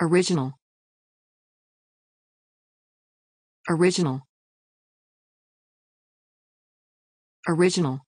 original original original